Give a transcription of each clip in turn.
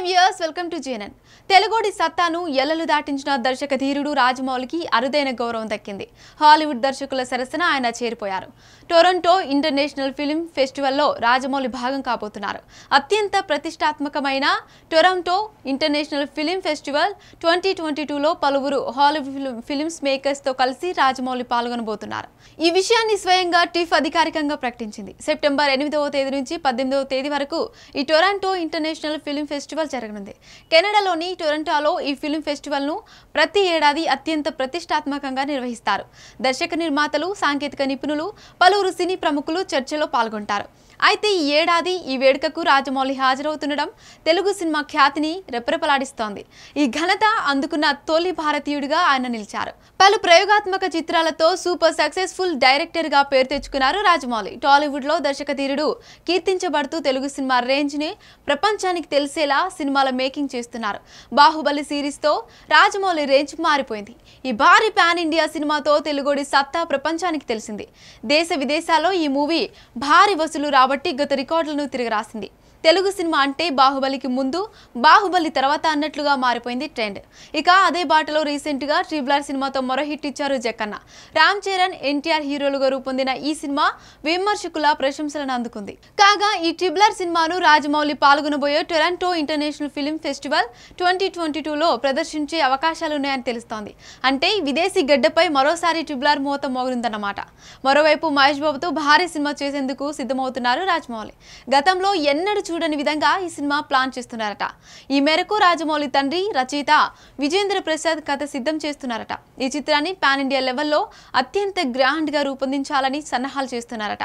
5 years. Welcome to GNN. తెలుగోడి సత్తాను ఎల్లలు దాటించిన దర్శక ధీరుడు రాజమౌళికి అరుదైన గౌరవం దక్కింది హాలీవుడ్ దర్శకుల సరసన ఆయన చేరిపోయారు టొరంటో ఇంటర్నేషనల్ ఫిల్మ్ ఫెస్టివల్లో రాజమౌళి భాగం కాబోతున్నారు అత్యంత ప్రతిష్టాత్మకమైన Toronto International Film Festival twenty twenty టూలో పలువురు హాలీవుడ్ ఫిల్మ్స్ మేకర్స్తో కలిసి రాజమౌళి పాల్గొనబోతున్నారు ఈ విషయాన్ని స్వయంగా టిఫ్ అధికారికంగా ప్రకటించింది సెప్టెంబర్ ఎనిమిదవ తేదీ నుంచి పద్దెనిమిదవ తేదీ వరకు ఈ టొరంటో ఇంటర్నేషనల్ ఫిల్మ్ ఫెస్టివల్ జరగనుంది కెనడాలోని టొరంటోలో ఈ ఫిల్మ్ ఫెస్టివల్ను ప్రతి ఏడాది అత్యంత ప్రతిష్టాత్మకంగా నిర్వహిస్తారు దర్శక నిర్మాతలు సాంకేతిక నిపుణులు పలువురు సినీ ప్రముఖులు చర్చలో పాల్గొంటారు అయితే ఈ ఏడాది ఈ వేడుకకు రాజమౌళి హాజరవుతుండడం తెలుగు సినిమా ఖ్యాతిని రెపరెపలాడిస్తోంది ఈ ఘనత అందుకున్న తొలి భారతీయుడిగా ఆయన నిలిచారు పలు ప్రయోగాత్మక చిత్రాలతో సూపర్ సక్సెస్ఫుల్ డైరెక్టర్ గా పేరు తెచ్చుకున్నారు రాజమౌళి టాలీవుడ్లో దర్శకధీరుడు కీర్తించబడుతూ తెలుగు సినిమా రేంజ్ ని ప్రపంచానికి తెలిసేలా సినిమాల మేకింగ్ చేస్తున్నారు బాహుబలి సిరీస్తో రాజమౌళి రేంజ్ మారిపోయింది ఈ భారీ పాన్ ఇండియా సినిమాతో తెలుగుడి సత్తా ప్రపంచానికి తెలిసింది దేశ విదేశాల్లో ఈ మూవీ భారీ వసూలు రాబోతుంది కాబట్టి గత రికార్డులను తిరిగి రాసింది తెలుగు సినిమా అంటే బాహుబలికి ముందు బాహుబలి తర్వాత అన్నట్లుగా మారిపోయింది ట్రెండ్ ఇక అదే బాటలో రీసెంట్గా ట్రిబులర్ సినిమాతో మరో హిట్ ఇచ్చారు జక్కన్న రామ్ చరణ్ ఎన్టీఆర్ హీరోలుగా రూపొందిన ఈ సినిమా విమర్శకుల ప్రశంసలను అందుకుంది కాగా ఈ ట్రిబులర్ సినిమాను రాజమౌళి పాల్గొనబోయే Toronto International Film Festival twenty twenty టూలో ప్రదర్శించే అవకాశాలున్నాయని తెలుస్తోంది అంటే విదేశీ గడ్డపై మరోసారి ట్రిబులర్ మూత మోగనుందన్నమాట మరోవైపు మహేష్ బాబుతో భారీ సినిమా చేసేందుకు సిద్ధమవుతున్నారు చెప్తున్నారు రాజమౌళి గతంలో ఎన్నడూ చూడని విధంగా ఈ సినిమా ప్లాన్ చేస్తున్నారట ఈ మేరకు రాజమౌళి తండ్రి రచయిత విజేంద్ర ప్రసాద్ కథ సిద్ధం చేస్తున్నారట ఈ చిత్రాన్ని పాన్ ఇండియా లెవెల్లో అత్యంత గ్రాండ్గా రూపొందించాలని సన్నాహాలు చేస్తున్నారట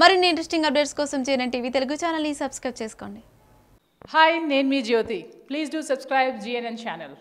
మరిన్ని ఇంట్రెస్టింగ్ అప్డేట్స్ కోసం చేయండి టీవీ తెలుగు ఛానల్ని సబ్స్క్రైబ్ చేసుకోండి హాయ్ నేను మీ Jyothi please do subscribe GNN channel